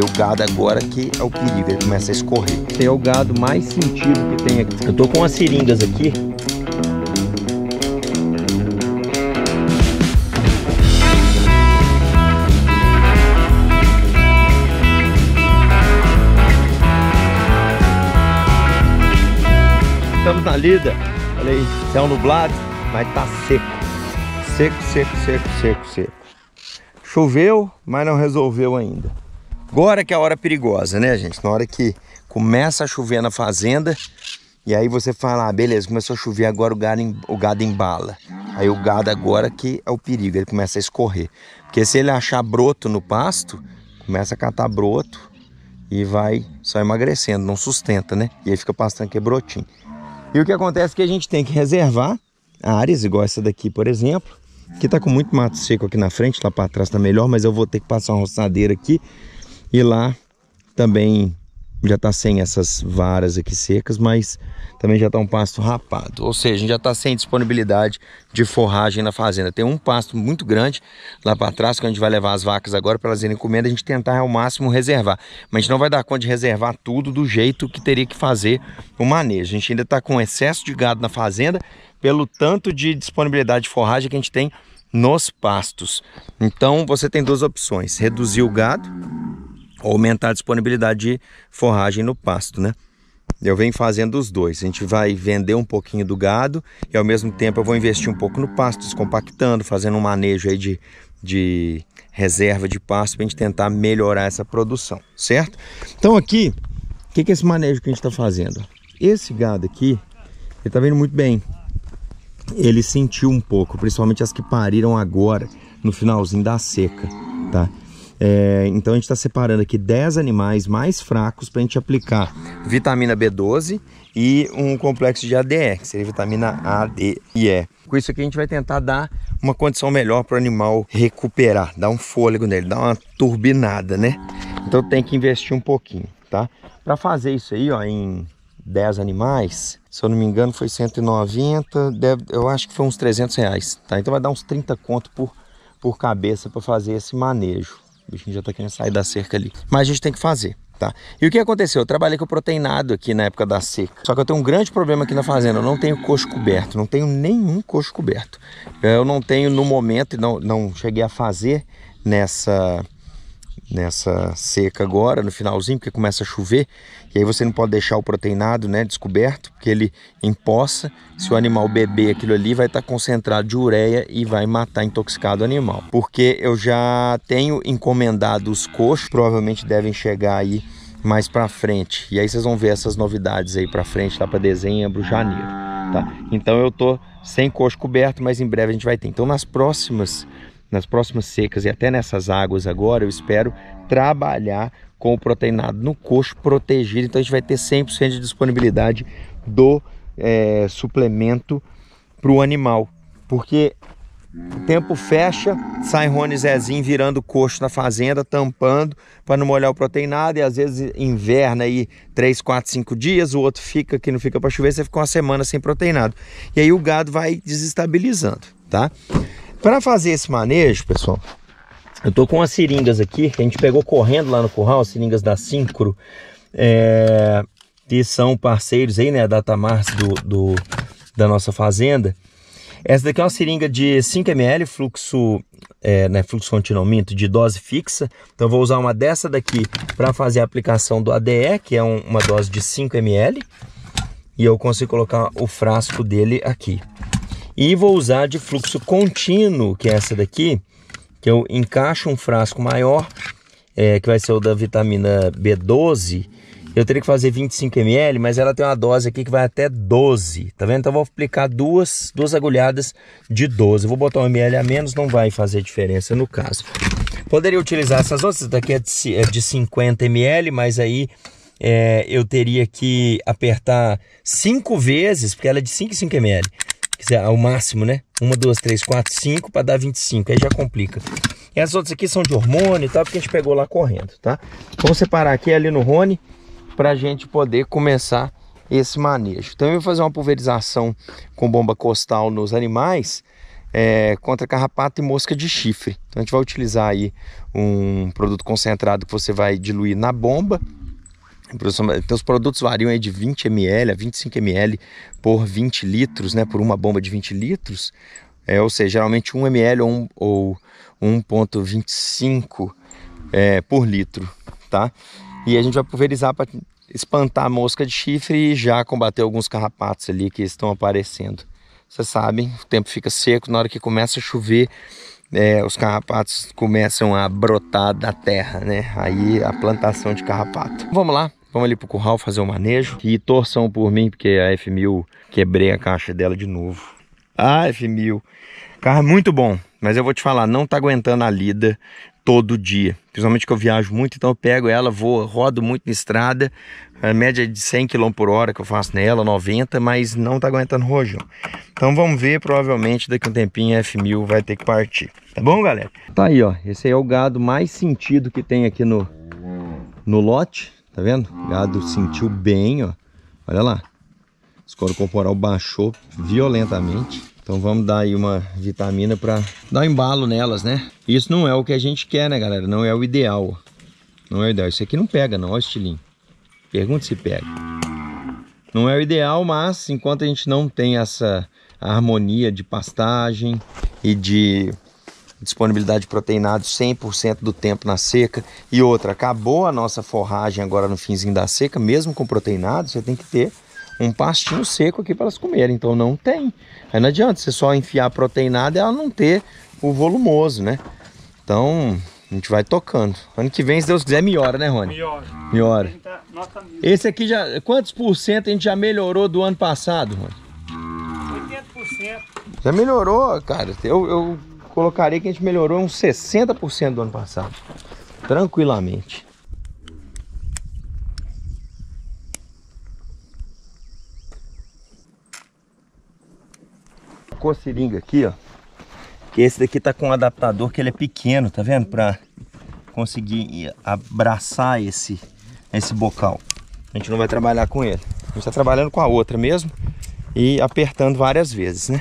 Aí o gado agora que é o perigo, ele começa a escorrer. Esse é o gado mais sentido que tem aqui. Eu tô com as seringas aqui, estamos na lida. Olha aí, céu nublado, mas tá seco. Seco, seco, seco, seco, seco. Choveu, mas não resolveu ainda. Agora que é a hora perigosa, né, gente? Na hora que começa a chover na fazenda, e aí você fala, ah, beleza, começou a chover, agora o gado, o gado embala. Aí o gado agora que é o perigo, ele começa a escorrer. Porque se ele achar broto no pasto, começa a catar broto e vai só emagrecendo, não sustenta, né? E aí fica pastando que é brotinho. E o que acontece é que a gente tem que reservar áreas, igual essa daqui, por exemplo, que tá com muito mato seco aqui na frente, lá para trás tá melhor, mas eu vou ter que passar uma roçadeira aqui e lá também já está sem essas varas aqui secas, mas também já está um pasto rapado. Ou seja, a gente já está sem disponibilidade de forragem na fazenda. Tem um pasto muito grande lá para trás, que a gente vai levar as vacas agora para elas irem comendo, a gente tentar ao máximo reservar. Mas a gente não vai dar conta de reservar tudo do jeito que teria que fazer o manejo. A gente ainda está com excesso de gado na fazenda, pelo tanto de disponibilidade de forragem que a gente tem nos pastos. Então você tem duas opções, reduzir o gado aumentar a disponibilidade de forragem no pasto, né? Eu venho fazendo os dois. A gente vai vender um pouquinho do gado e ao mesmo tempo eu vou investir um pouco no pasto, descompactando, fazendo um manejo aí de, de reserva de pasto para a gente tentar melhorar essa produção, certo? Então aqui, o que, que, é esse manejo que a gente está fazendo? Esse gado aqui, ele está vendo muito bem. Ele sentiu um pouco, principalmente as que pariram agora, no finalzinho da seca, tá? É, então a gente está separando aqui 10 animais mais fracos para a gente aplicar vitamina B12 e um complexo de ADE, que seria vitamina A, D e E. Com isso aqui a gente vai tentar dar uma condição melhor para o animal recuperar, dar um fôlego nele, dar uma turbinada, né? Então tem que investir um pouquinho, tá? Para fazer isso aí, ó, em 10 animais, se eu não me engano foi 190, deve, eu acho que foi uns 300 reais, tá? Então vai dar uns 30 conto por, por cabeça para fazer esse manejo. O bichinho já tá querendo sair da cerca ali. Mas a gente tem que fazer. Tá. E o que aconteceu? Eu trabalhei com proteinado aqui na época da seca. Só que eu tenho um grande problema aqui na fazenda. Eu não tenho coxo coberto. Não tenho nenhum coxo coberto. Eu não tenho no momento, não, não cheguei a fazer nessa nessa seca agora, no finalzinho, porque começa a chover, e aí você não pode deixar o proteinado né, descoberto, porque ele empoça, se o animal beber aquilo ali, vai estar tá concentrado de ureia e vai matar intoxicado o animal. Porque eu já tenho encomendado os coxos, provavelmente devem chegar aí mais para frente. E aí vocês vão ver essas novidades aí para frente, lá para dezembro, janeiro, tá? Então eu tô sem coxo coberto, mas em breve a gente vai ter. Então nas próximas nas próximas secas e até nessas águas agora, eu espero trabalhar com o proteinado no coxo protegido. Então a gente vai ter 100% de disponibilidade do é, suplemento para o animal. Porque o tempo fecha, sai Rony Zezinho virando coxo na fazenda, tampando para não molhar o proteinado e às vezes inverna aí 3, 4, 5 dias, o outro fica que não fica para chover, você fica uma semana sem proteinado. E aí o gado vai desestabilizando, tá? Para fazer esse manejo, pessoal, eu tô com as seringas aqui, que a gente pegou correndo lá no curral, as seringas da Sincro, é, que são parceiros aí, né, da Tamars do, do, da nossa fazenda. Essa daqui é uma seringa de 5 ml, fluxo, é, né, fluxo continuamente de dose fixa. Então vou usar uma dessa daqui para fazer a aplicação do ADE, que é um, uma dose de 5 ml. E eu consigo colocar o frasco dele aqui. E vou usar de fluxo contínuo, que é essa daqui, que eu encaixo um frasco maior, é, que vai ser o da vitamina B12. Eu teria que fazer 25 ml, mas ela tem uma dose aqui que vai até 12, tá vendo? Então eu vou aplicar duas, duas agulhadas de 12. vou botar um ml a menos, não vai fazer diferença no caso. Poderia utilizar essas outras, essa daqui é de, é de 50 ml, mas aí é, eu teria que apertar 5 vezes, porque ela é de 5 em 5 ml quiser, ao máximo, né? Uma, duas, três, quatro, cinco para dar 25. Aí já complica. E as outras aqui são de hormônio e tal, porque a gente pegou lá correndo, tá? Vamos separar aqui ali no Rony para a gente poder começar esse manejo. Então eu vou fazer uma pulverização com bomba costal nos animais é, contra carrapato e mosca de chifre. Então a gente vai utilizar aí um produto concentrado que você vai diluir na bomba então os produtos variam aí de 20 ml a 25 ml por 20 litros, né? Por uma bomba de 20 litros. É, ou seja, geralmente 1 ml ou, um, ou 1,25 é, por litro, tá? E a gente vai pulverizar para espantar a mosca de chifre e já combater alguns carrapatos ali que estão aparecendo. Vocês sabem, o tempo fica seco, na hora que começa a chover, é, os carrapatos começam a brotar da terra, né? Aí a plantação de carrapato. Vamos lá, Vamos ali pro curral fazer o manejo. E torção por mim, porque a F1000, quebrei a caixa dela de novo. Ah, F1000. Carro é muito bom, mas eu vou te falar, não tá aguentando a lida todo dia. Principalmente que eu viajo muito, então eu pego ela, vou, rodo muito na estrada. A média é de 100 km por hora que eu faço nela, 90, mas não tá aguentando rojão. Então vamos ver, provavelmente daqui a um tempinho a F1000 vai ter que partir. Tá bom, galera? Tá aí, ó. Esse aí é o gado mais sentido que tem aqui no, no lote. Tá vendo? O gado sentiu bem, ó. Olha lá. O corporal baixou violentamente. Então vamos dar aí uma vitamina para dar um embalo nelas, né? Isso não é o que a gente quer, né, galera? Não é o ideal. Não é o ideal. Isso aqui não pega, não. Olha o estilinho. Pergunta se pega. Não é o ideal, mas enquanto a gente não tem essa harmonia de pastagem e de disponibilidade de proteinado 100% do tempo na seca. E outra, acabou a nossa forragem agora no finzinho da seca, mesmo com proteinado, você tem que ter um pastinho seco aqui para elas comerem. Então não tem. Aí não adianta você só enfiar proteinado e ela não ter o volumoso, né? Então, a gente vai tocando. Ano que vem, se Deus quiser, melhora, né, Rony? Melhora. Melhora. Esse aqui já. Quantos por cento a gente já melhorou do ano passado, Rony? 80%. Já melhorou, cara. Eu, eu colocaria que a gente melhorou uns 60% do ano passado, tranquilamente. Ficou a seringa aqui, ó. Que esse daqui tá com um adaptador que ele é pequeno, tá vendo? Pra conseguir abraçar esse, esse bocal. A gente não vai trabalhar com ele. A gente tá trabalhando com a outra mesmo e apertando várias vezes, né?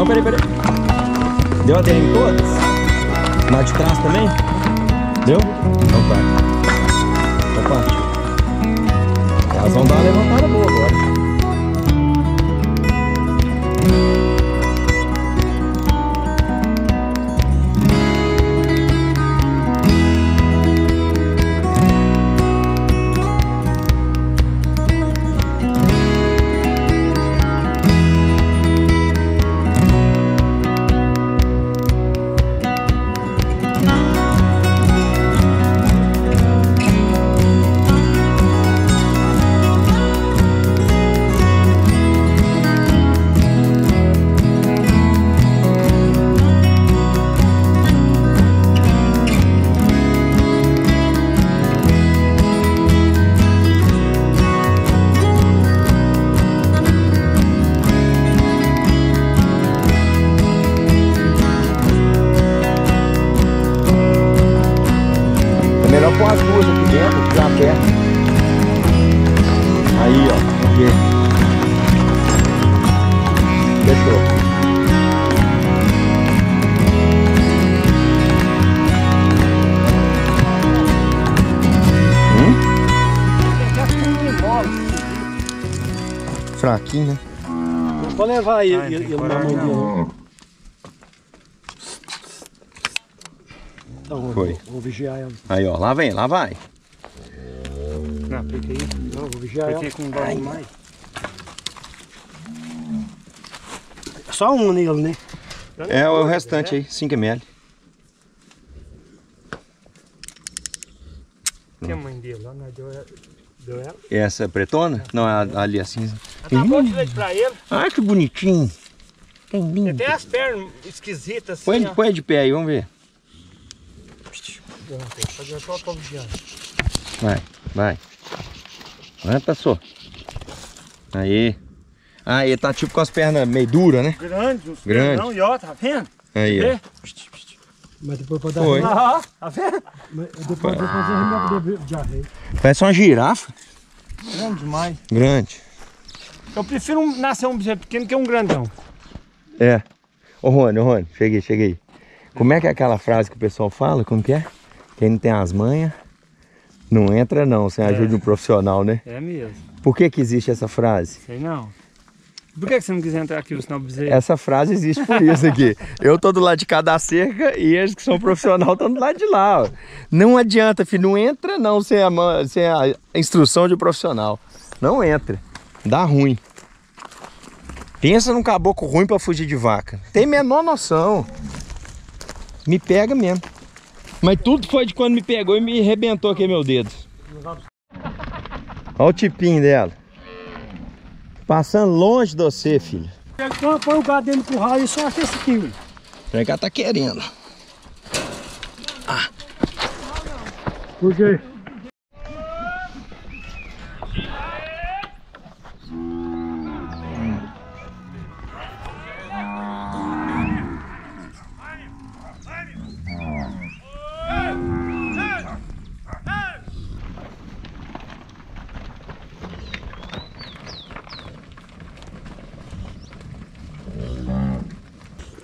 Não, peraí, peraí. Deu a DM todas? Na de trás também? Deu? Então Então Opa. Elas vão dar uma levantada boa agora. fraquinho, né? Pode levar aí, ele na mão dele. Então, Foi. Vou, vou vigiar ela. Aí, ó, lá vem, lá vai. Não, peguei. Não, vou vigiar peguei ela. com um mais. Só um nele, né? É, o restante aí, 5 ml. Que a mãe dele lá, né? Deu ela? Essa é pretona? Não, é ali a cinza. Acabou tá de leite pra ele. Ah, que bonitinho. Tem lindo. tem as pernas esquisitas assim. Põe, ó. põe de pé aí, vamos ver. Vai, vai. Vai, passou. Aí. Aí, ah, tá tipo com as pernas meio duras, né? Grande, grande. Não, e ó, tá vendo? Aí, ó. Mas depois pode dar Foi. Ah, tá vendo? Mas depois pode fazer ah. remédio de Parece uma girafa. Grande demais. Grande. Eu prefiro nascer um bezerro pequeno que um grandão. É. Ô Rony, ô Rony, cheguei, cheguei. Como é que é aquela frase que o pessoal fala? Como que é? Quem não tem as manhas, não entra não, sem a é. ajuda de um profissional, né? É mesmo. Por que que existe essa frase? Sei não. Por que você não quis entrar aqui, senão bezerro? Essa frase existe por isso aqui. Eu tô do lado de cada cerca e eles que são profissional estão do lado de lá. Ó. Não adianta, filho. Não entra não sem a, sem a instrução de um profissional. Não entra. Dá ruim. Pensa num caboclo ruim para fugir de vaca. Tem menor noção. Me pega mesmo. Mas tudo foi de quando me pegou e me arrebentou aqui meu dedo. Olha o tipinho dela. Passando longe de você, filho. Quando então, põe o gado dentro do curral, e só acha esse aqui, O trem tá querendo. Ah. Por quê?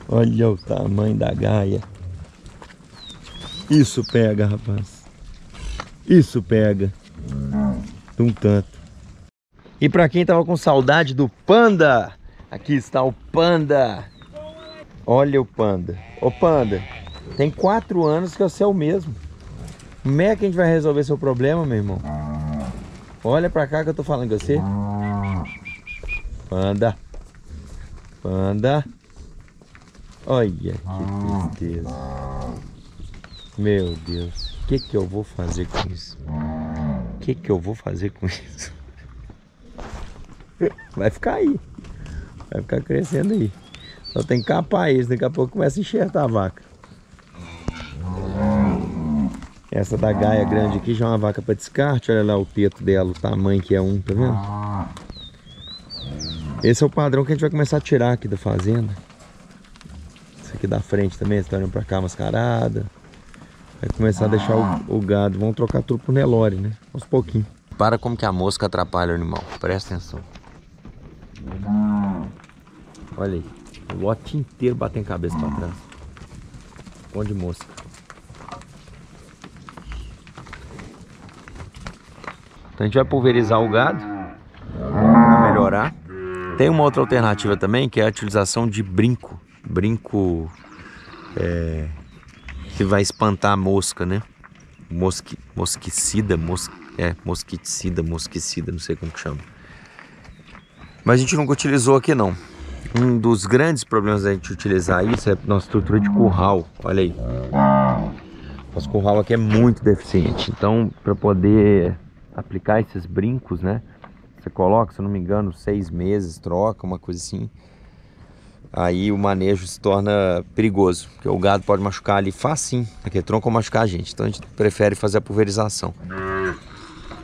Olha o tamanho da gaia. Isso pega, rapaz. Isso pega. De um tanto. E para quem tava com saudade do panda, aqui está o panda. Olha o panda. Ô panda, tem quatro anos que você é o mesmo. Como é que a gente vai resolver seu problema, meu irmão? Olha pra cá que eu tô falando com você. Panda. Panda. Olha que ah, tristeza. Tá. Meu Deus, o que que eu vou fazer com isso? O que que eu vou fazer com isso? Vai ficar aí. Vai ficar crescendo aí. Só tem que capar isso, daqui a pouco começa a enxertar a vaca. Essa da Gaia grande aqui já é uma vaca para descarte. Olha lá o teto dela, o tamanho que é um, tá vendo? Esse é o padrão que a gente vai começar a tirar aqui da fazenda. Isso aqui da frente também, eles estão tá olhando pra cá mascarada. Vai começar a deixar o, ah. o gado. Vamos trocar tudo pro Nelore, né? Aos pouquinhos. Para como que a mosca atrapalha o animal. Presta atenção. Ah. Olha aí. O lote inteiro batendo cabeça pra trás. Pão de mosca. Então a gente vai pulverizar o gado. Pra melhorar. Tem uma outra alternativa também, que é a utilização de brinco brinco é, que vai espantar a mosca, né? Mosqui, mosquicida, mos, é, mosquiticida, mosquicida, não sei como que chama. Mas a gente nunca utilizou aqui não. Um dos grandes problemas da gente utilizar isso é nossa estrutura de curral, olha aí. Nosso curral aqui é muito deficiente, então para poder aplicar esses brincos, né? Você coloca, se eu não me engano, seis meses, troca, uma coisa assim aí o manejo se torna perigoso, porque o gado pode machucar ali facinho, aquele tronco machucar a gente, então a gente prefere fazer a pulverização.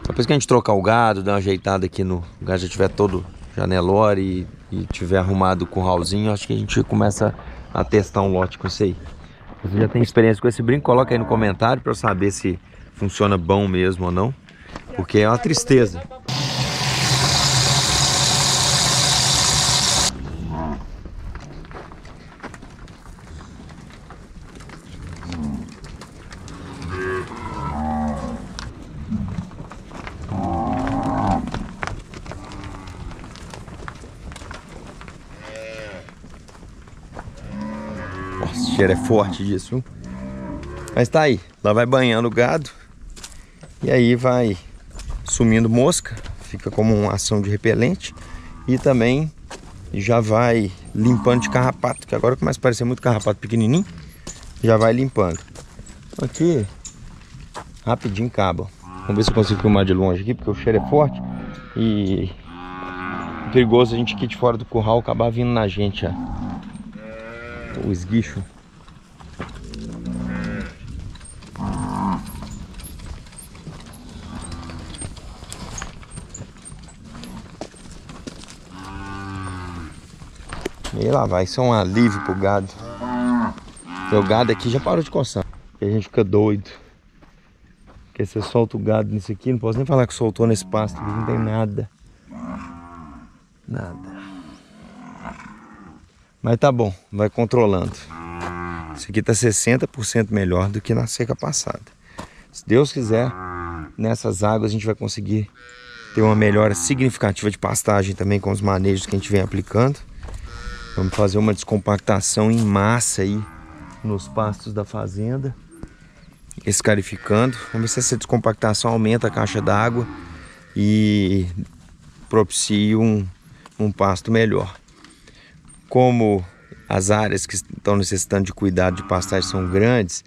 Depois é que a gente trocar o gado, dar uma ajeitada aqui no o gado já tiver todo janelório e, e tiver arrumado o curralzinho, acho que a gente começa a testar um lote com isso aí. Você já tem experiência com esse brinco? Coloca aí no comentário para eu saber se funciona bom mesmo ou não, porque é uma tristeza. cheiro é forte disso, viu? Mas tá aí, lá vai banhando o gado e aí vai sumindo mosca, fica como uma ação de repelente e também já vai limpando de carrapato, que agora começa a parecer muito carrapato pequenininho, já vai limpando. Aqui, rapidinho cabo. Vamos ver se eu consigo filmar de longe aqui, porque o cheiro é forte e perigoso a gente aqui de fora do curral acabar vindo na gente, ó. o esguicho. Ah, vai. Isso é um alívio pro gado. Meu gado aqui já parou de coçar. a gente fica doido. Porque você solta o gado nisso aqui, não posso nem falar que soltou nesse pasto, não tem nada. Nada. Mas tá bom, vai controlando. Isso aqui tá 60% melhor do que na seca passada. Se Deus quiser, nessas águas a gente vai conseguir ter uma melhora significativa de pastagem também com os manejos que a gente vem aplicando. Vamos fazer uma descompactação em massa aí nos pastos da fazenda. Escarificando. Vamos ver se essa descompactação aumenta a caixa d'água e propicia um, um pasto melhor. Como as áreas que estão necessitando de cuidado de pastagem são grandes,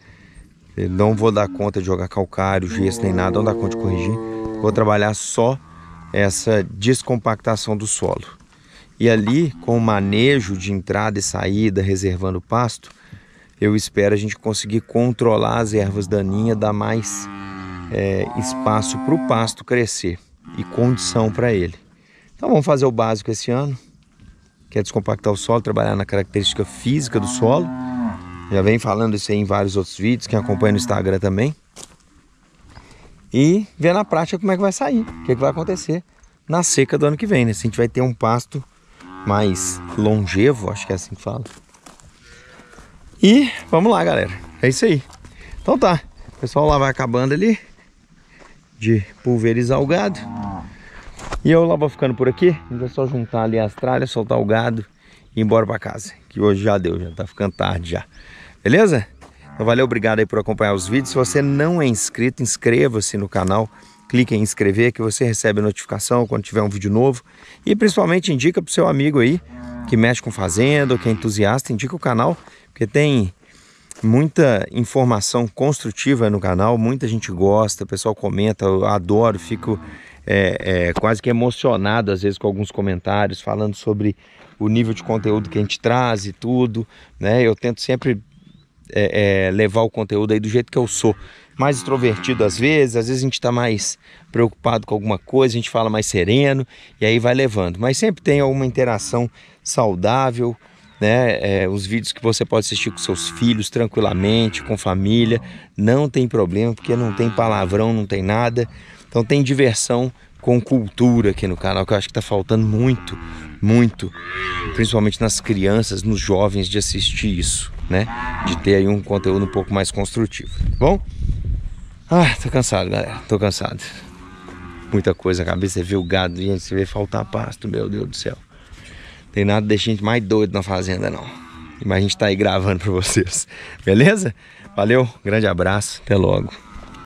não vou dar conta de jogar calcário, gesso nem nada, não dá conta de corrigir. Vou trabalhar só essa descompactação do solo. E ali, com o manejo de entrada e saída, reservando pasto, eu espero a gente conseguir controlar as ervas daninhas, dar mais é, espaço para o pasto crescer e condição para ele. Então vamos fazer o básico esse ano, que é descompactar o solo, trabalhar na característica física do solo. Já vem falando isso aí em vários outros vídeos, quem acompanha no Instagram também. E ver na prática como é que vai sair, o que, é que vai acontecer na seca do ano que vem, né? Se a gente vai ter um pasto mais longevo, acho que é assim que fala. E vamos lá, galera. É isso aí. Então tá. O pessoal lá vai acabando ali de pulverizar o gado. E eu lá vou ficando por aqui. Ainda é só juntar ali as tralhas, soltar o gado e ir embora pra casa. Que hoje já deu, já tá ficando tarde já. Beleza? Então valeu, obrigado aí por acompanhar os vídeos. Se você não é inscrito, inscreva-se no canal clique em inscrever que você recebe notificação quando tiver um vídeo novo e principalmente indica para o seu amigo aí que mexe com fazenda ou que é entusiasta, indica o canal porque tem muita informação construtiva no canal, muita gente gosta, o pessoal comenta, eu adoro, fico é, é, quase que emocionado às vezes com alguns comentários falando sobre o nível de conteúdo que a gente traz e tudo, né? Eu tento sempre é, é levar o conteúdo aí do jeito que eu sou mais extrovertido às vezes, às vezes a gente está mais preocupado com alguma coisa, a gente fala mais sereno e aí vai levando. Mas sempre tem alguma interação saudável, né? É, os vídeos que você pode assistir com seus filhos tranquilamente, com família, não tem problema porque não tem palavrão, não tem nada. Então tem diversão com cultura aqui no canal, que eu acho que está faltando muito, muito, principalmente nas crianças, nos jovens de assistir isso, né? De ter aí um conteúdo um pouco mais construtivo, tá bom? Ah, tô cansado, galera. Tô cansado. Muita coisa na cabeça. Você vê o gado, gente. Você vê faltar pasto, meu Deus do céu. Tem nada deixa a gente mais doido na fazenda, não. Mas a gente tá aí gravando pra vocês. Beleza? Valeu, grande abraço. Até logo.